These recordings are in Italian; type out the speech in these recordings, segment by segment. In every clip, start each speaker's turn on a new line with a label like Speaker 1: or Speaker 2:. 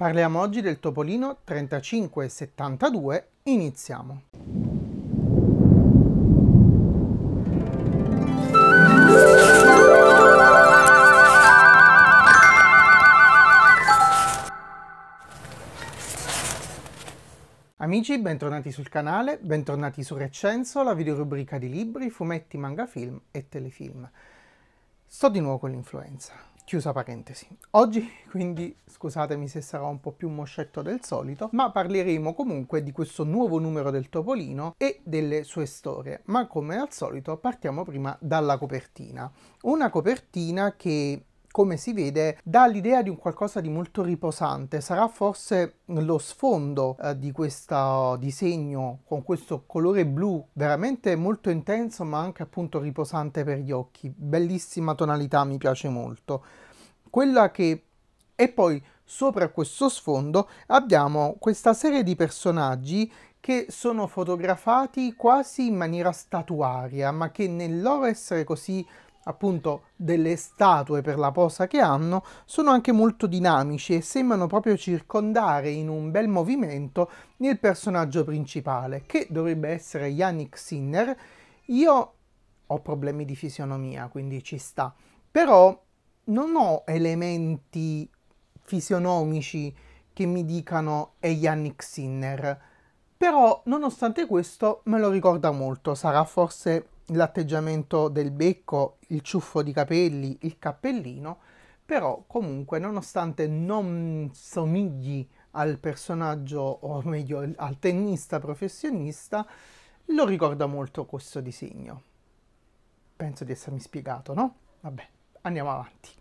Speaker 1: Parliamo oggi del Topolino 3572, iniziamo! Amici, bentornati sul canale, bentornati su Recenso, la videorubrica di libri, fumetti, manga, film e telefilm. Sto di nuovo con l'influenza. Chiusa parentesi. Oggi quindi scusatemi se sarò un po' più moscetto del solito, ma parleremo comunque di questo nuovo numero del Topolino e delle sue storie, ma come al solito partiamo prima dalla copertina. Una copertina che come si vede, dà l'idea di un qualcosa di molto riposante. Sarà forse lo sfondo eh, di questo disegno con questo colore blu veramente molto intenso ma anche appunto riposante per gli occhi. Bellissima tonalità, mi piace molto quella che... E poi sopra questo sfondo abbiamo questa serie di personaggi che sono fotografati quasi in maniera statuaria, ma che nel loro essere così appunto delle statue per la posa che hanno, sono anche molto dinamici e sembrano proprio circondare in un bel movimento il personaggio principale, che dovrebbe essere Yannick Sinner. Io ho problemi di fisionomia, quindi ci sta. Però non ho elementi fisionomici che mi dicano è Yannick Sinner. Però, nonostante questo, me lo ricorda molto. Sarà forse l'atteggiamento del becco, il ciuffo di capelli, il cappellino. Però, comunque, nonostante non somigli al personaggio, o meglio, al tennista professionista, lo ricorda molto questo disegno. Penso di essermi spiegato, no? Vabbè, andiamo avanti.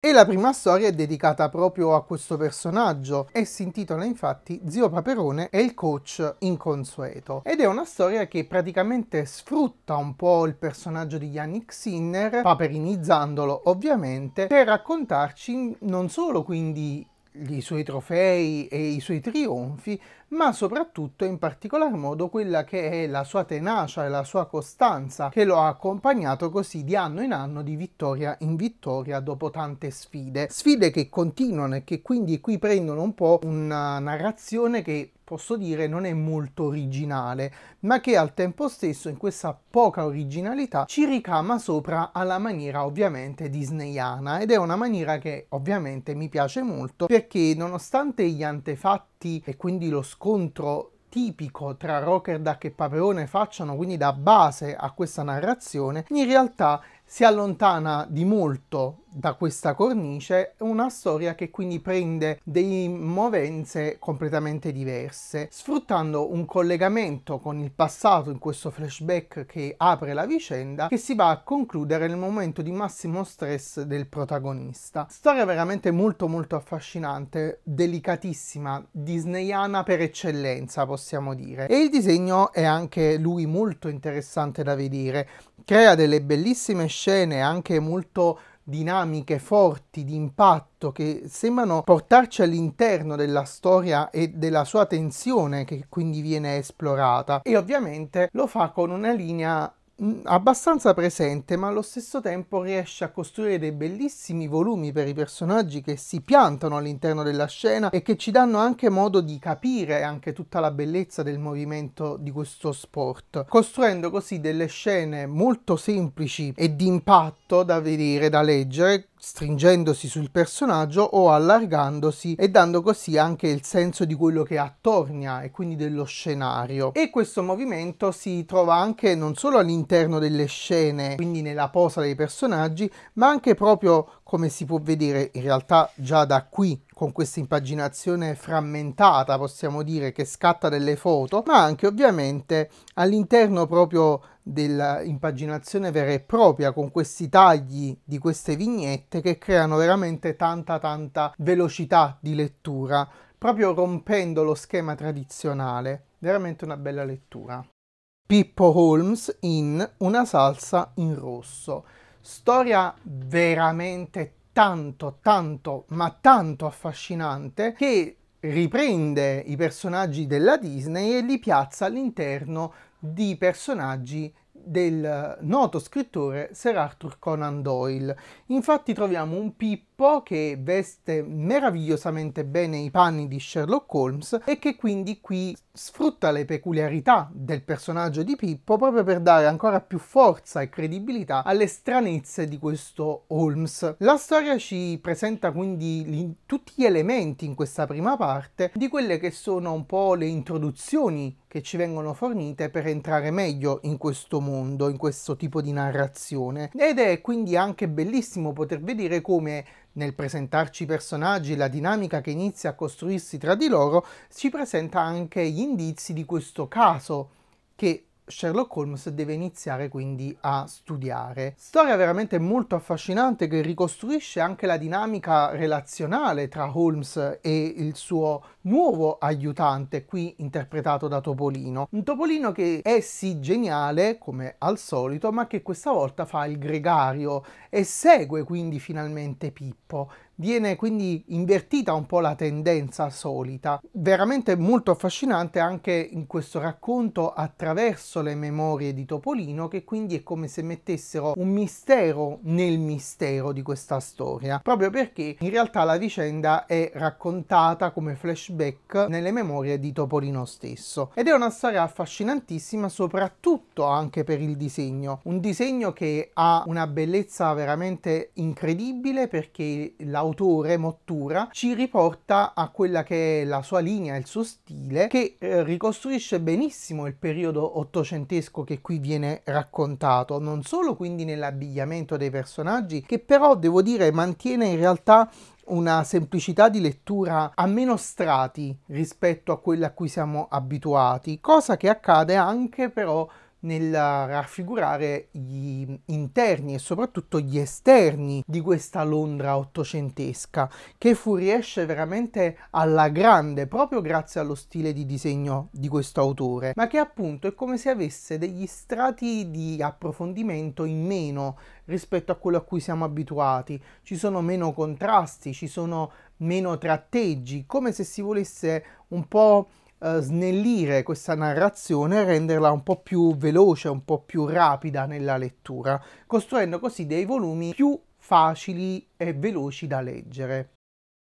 Speaker 1: E la prima storia è dedicata proprio a questo personaggio e si intitola infatti Zio Paperone e il coach inconsueto. Ed è una storia che praticamente sfrutta un po' il personaggio di Yannick Sinner, paperinizzandolo ovviamente, per raccontarci non solo quindi i suoi trofei e i suoi trionfi, ma soprattutto in particolar modo quella che è la sua tenacia e la sua costanza che lo ha accompagnato così di anno in anno di vittoria in vittoria dopo tante sfide. Sfide che continuano e che quindi qui prendono un po' una narrazione che posso dire non è molto originale, ma che al tempo stesso in questa poca originalità ci ricama sopra alla maniera ovviamente disneyana ed è una maniera che ovviamente mi piace molto perché nonostante gli antefatti e quindi lo scontro tipico tra Rocker Duck e Paperone facciano quindi da base a questa narrazione, in realtà si allontana di molto da questa cornice una storia che quindi prende delle movenze completamente diverse, sfruttando un collegamento con il passato in questo flashback che apre la vicenda, che si va a concludere nel momento di massimo stress del protagonista. Storia veramente molto molto affascinante, delicatissima, disneyana per eccellenza possiamo dire. E il disegno è anche lui molto interessante da vedere, crea delle bellissime scene anche molto dinamiche forti di impatto che sembrano portarci all'interno della storia e della sua tensione che quindi viene esplorata e ovviamente lo fa con una linea Mm, abbastanza presente, ma allo stesso tempo riesce a costruire dei bellissimi volumi per i personaggi che si piantano all'interno della scena e che ci danno anche modo di capire anche tutta la bellezza del movimento di questo sport, costruendo così delle scene molto semplici e di impatto da vedere, da leggere, stringendosi sul personaggio o allargandosi e dando così anche il senso di quello che attornia e quindi dello scenario e questo movimento si trova anche non solo all'interno delle scene quindi nella posa dei personaggi ma anche proprio come si può vedere in realtà già da qui con questa impaginazione frammentata, possiamo dire, che scatta delle foto, ma anche ovviamente all'interno proprio dell'impaginazione vera e propria con questi tagli di queste vignette che creano veramente tanta tanta velocità di lettura, proprio rompendo lo schema tradizionale. Veramente una bella lettura. Pippo Holmes in Una salsa in rosso. Storia veramente tanto, tanto, ma tanto affascinante che riprende i personaggi della Disney e li piazza all'interno di personaggi del noto scrittore Sir Arthur Conan Doyle. Infatti troviamo un Pip gruppo che veste meravigliosamente bene i panni di Sherlock Holmes e che quindi qui sfrutta le peculiarità del personaggio di Pippo proprio per dare ancora più forza e credibilità alle stranezze di questo Holmes. La storia ci presenta quindi gli, tutti gli elementi in questa prima parte di quelle che sono un po' le introduzioni che ci vengono fornite per entrare meglio in questo mondo, in questo tipo di narrazione. Ed è quindi anche bellissimo poter vedere come nel presentarci i personaggi e la dinamica che inizia a costruirsi tra di loro, ci presenta anche gli indizi di questo caso, che Sherlock Holmes deve iniziare quindi a studiare. Storia veramente molto affascinante che ricostruisce anche la dinamica relazionale tra Holmes e il suo nuovo aiutante, qui interpretato da Topolino. Un Topolino che è sì geniale, come al solito, ma che questa volta fa il gregario e segue quindi finalmente Pippo. Viene quindi invertita un po' la tendenza solita. Veramente molto affascinante anche in questo racconto attraverso le memorie di Topolino che quindi è come se mettessero un mistero nel mistero di questa storia, proprio perché in realtà la vicenda è raccontata come flashback nelle memorie di Topolino stesso ed è una storia affascinantissima soprattutto anche per il disegno, un disegno che ha una bellezza veramente incredibile perché l'autore autore Mottura ci riporta a quella che è la sua linea, il suo stile, che eh, ricostruisce benissimo il periodo ottocentesco che qui viene raccontato, non solo quindi nell'abbigliamento dei personaggi, che però devo dire mantiene in realtà una semplicità di lettura a meno strati rispetto a quella a cui siamo abituati, cosa che accade anche però nel raffigurare gli interni e soprattutto gli esterni di questa Londra ottocentesca che fuoriesce veramente alla grande proprio grazie allo stile di disegno di questo autore ma che appunto è come se avesse degli strati di approfondimento in meno rispetto a quello a cui siamo abituati ci sono meno contrasti ci sono meno tratteggi come se si volesse un po' Eh, snellire questa narrazione e renderla un po' più veloce, un po' più rapida nella lettura, costruendo così dei volumi più facili e veloci da leggere.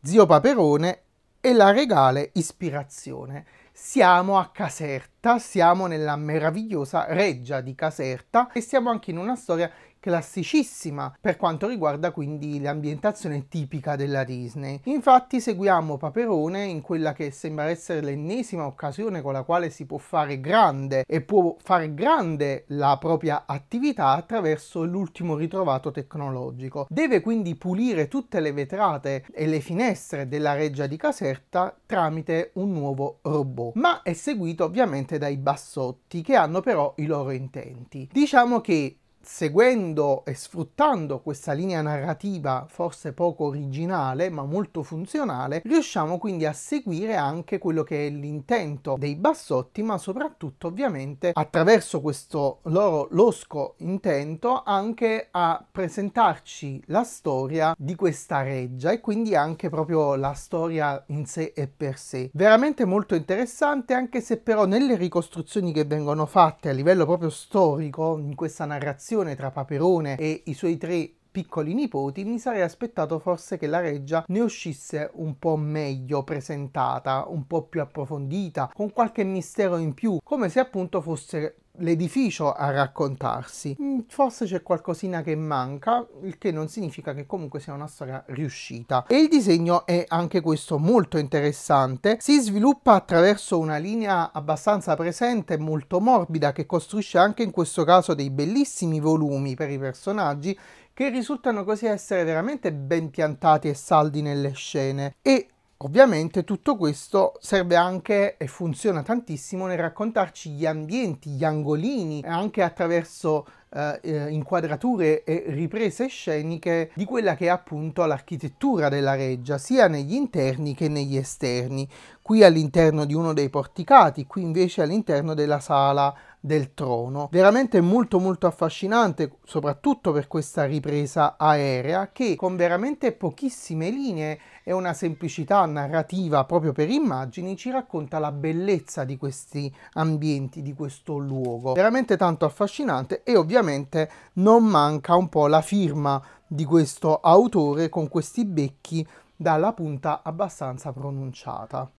Speaker 1: Zio Paperone e la regale ispirazione. Siamo a Caserta, siamo nella meravigliosa reggia di Caserta e siamo anche in una storia classicissima per quanto riguarda quindi l'ambientazione tipica della Disney. Infatti seguiamo Paperone in quella che sembra essere l'ennesima occasione con la quale si può fare grande e può fare grande la propria attività attraverso l'ultimo ritrovato tecnologico. Deve quindi pulire tutte le vetrate e le finestre della reggia di Caserta tramite un nuovo robot, ma è seguito ovviamente dai bassotti che hanno però i loro intenti. Diciamo che seguendo e sfruttando questa linea narrativa forse poco originale ma molto funzionale, riusciamo quindi a seguire anche quello che è l'intento dei bassotti, ma soprattutto ovviamente attraverso questo loro losco intento anche a presentarci la storia di questa reggia e quindi anche proprio la storia in sé e per sé. Veramente molto interessante anche se però nelle ricostruzioni che vengono fatte a livello proprio storico in questa narrazione relazione tra Paperone e i suoi tre piccoli nipoti, mi sarei aspettato forse che la reggia ne uscisse un po' meglio presentata, un po' più approfondita, con qualche mistero in più, come se appunto fosse l'edificio a raccontarsi. Mm, forse c'è qualcosina che manca, il che non significa che comunque sia una storia riuscita. E il disegno è anche questo molto interessante. Si sviluppa attraverso una linea abbastanza presente, molto morbida, che costruisce anche in questo caso dei bellissimi volumi per i personaggi che risultano così essere veramente ben piantati e saldi nelle scene e Ovviamente tutto questo serve anche e funziona tantissimo nel raccontarci gli ambienti, gli angolini, anche attraverso eh, eh, inquadrature e riprese sceniche di quella che è appunto l'architettura della reggia, sia negli interni che negli esterni. Qui all'interno di uno dei porticati, qui invece all'interno della sala del trono. Veramente molto molto affascinante, soprattutto per questa ripresa aerea che con veramente pochissime linee e una semplicità narrativa proprio per immagini ci racconta la bellezza di questi ambienti, di questo luogo. Veramente tanto affascinante e ovviamente sicuramente non manca un po' la firma di questo autore con questi becchi dalla punta abbastanza pronunciata.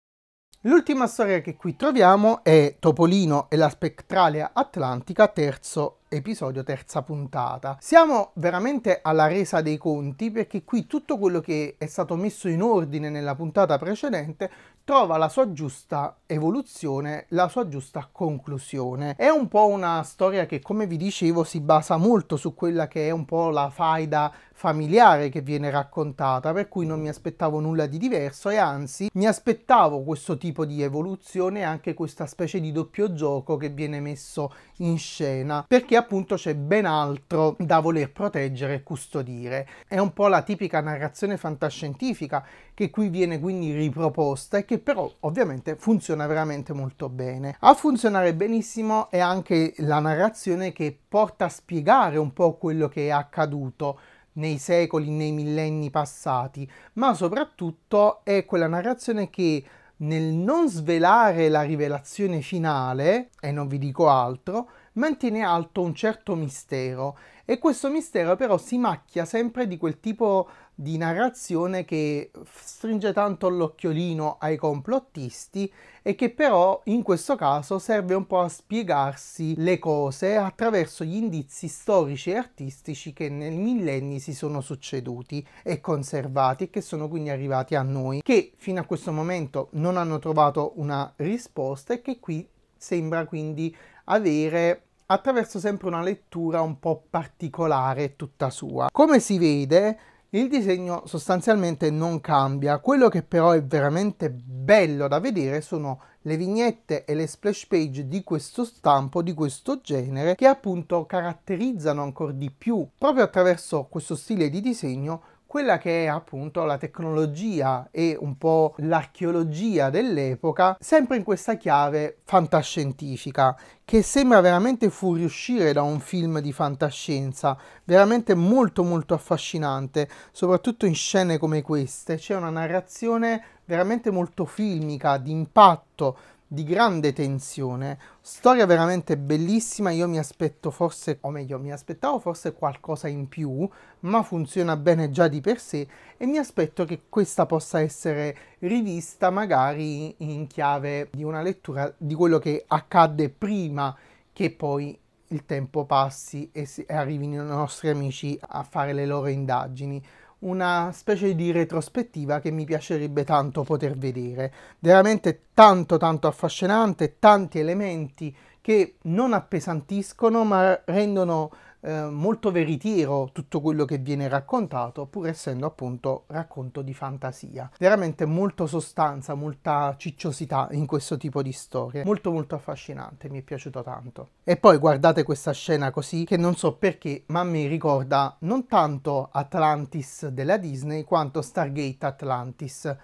Speaker 1: L'ultima storia che qui troviamo è Topolino e la spectrale atlantica, terzo episodio, terza puntata. Siamo veramente alla resa dei conti perché qui tutto quello che è stato messo in ordine nella puntata precedente trova la sua giusta evoluzione, la sua giusta conclusione. È un po' una storia che, come vi dicevo, si basa molto su quella che è un po' la faida familiare che viene raccontata, per cui non mi aspettavo nulla di diverso e anzi mi aspettavo questo tipo di evoluzione e anche questa specie di doppio gioco che viene messo in scena, perché appunto c'è ben altro da voler proteggere e custodire. È un po' la tipica narrazione fantascientifica che qui viene quindi riproposta e che che però ovviamente funziona veramente molto bene. A funzionare benissimo è anche la narrazione che porta a spiegare un po' quello che è accaduto nei secoli, nei millenni passati, ma soprattutto è quella narrazione che nel non svelare la rivelazione finale, e non vi dico altro, mantiene alto un certo mistero e questo mistero però si macchia sempre di quel tipo di narrazione che stringe tanto l'occhiolino ai complottisti e che però in questo caso serve un po' a spiegarsi le cose attraverso gli indizi storici e artistici che nel millenni si sono succeduti e conservati e che sono quindi arrivati a noi che fino a questo momento non hanno trovato una risposta e che qui sembra quindi avere attraverso sempre una lettura un po' particolare tutta sua. Come si vede il disegno sostanzialmente non cambia. Quello che però è veramente bello da vedere sono le vignette e le splash page di questo stampo, di questo genere, che appunto caratterizzano ancora di più, proprio attraverso questo stile di disegno, quella che è appunto la tecnologia e un po' l'archeologia dell'epoca, sempre in questa chiave fantascientifica, che sembra veramente fuoriuscire da un film di fantascienza, veramente molto molto affascinante, soprattutto in scene come queste. C'è una narrazione veramente molto filmica, di impatto, di grande tensione, storia veramente bellissima, io mi aspetto forse, o meglio, mi aspettavo forse qualcosa in più, ma funziona bene già di per sé e mi aspetto che questa possa essere rivista magari in chiave di una lettura di quello che accadde prima che poi il tempo passi e arrivino i nostri amici a fare le loro indagini una specie di retrospettiva che mi piacerebbe tanto poter vedere. Veramente tanto tanto affascinante, tanti elementi che non appesantiscono ma rendono eh, molto veritiero tutto quello che viene raccontato, pur essendo appunto racconto di fantasia. Veramente molto sostanza, molta cicciosità in questo tipo di storie. Molto molto affascinante, mi è piaciuto tanto. E poi guardate questa scena così che non so perché, ma mi ricorda non tanto Atlantis della Disney quanto Stargate Atlantis.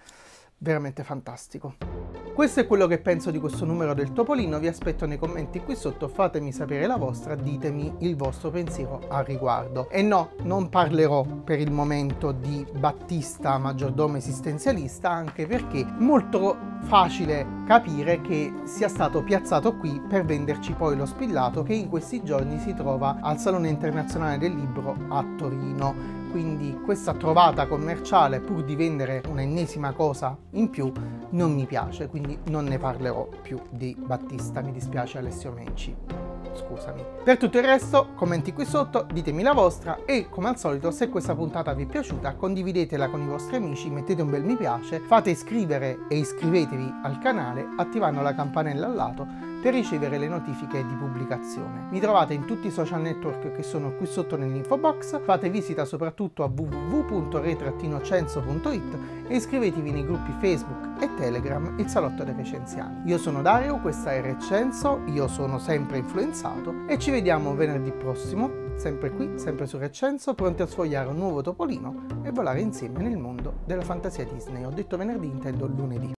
Speaker 1: Veramente fantastico. Questo è quello che penso di questo numero del Topolino, vi aspetto nei commenti qui sotto, fatemi sapere la vostra, ditemi il vostro pensiero al riguardo. E no, non parlerò per il momento di Battista maggiordomo esistenzialista, anche perché è molto facile capire che sia stato piazzato qui per venderci poi lo spillato che in questi giorni si trova al Salone Internazionale del Libro a Torino quindi questa trovata commerciale pur di vendere un'ennesima cosa in più non mi piace, quindi non ne parlerò più di Battista, mi dispiace Alessio Menci. Scusami. Per tutto il resto, commenti qui sotto, ditemi la vostra e come al solito se questa puntata vi è piaciuta condividetela con i vostri amici, mettete un bel mi piace, fate iscrivere e iscrivetevi al canale attivando la campanella al lato per ricevere le notifiche di pubblicazione. Mi trovate in tutti i social network che sono qui sotto nell'info box, fate visita soprattutto a www.re-censo.it e iscrivetevi nei gruppi Facebook e Telegram Il Salotto dei Recensiani. Io sono Dario, questa è Recenso, io sono sempre influenzato e ci vediamo venerdì prossimo sempre qui, sempre su Recenso, pronti a sfogliare un nuovo topolino e volare insieme nel mondo della fantasia Disney. Ho detto venerdì, intendo lunedì.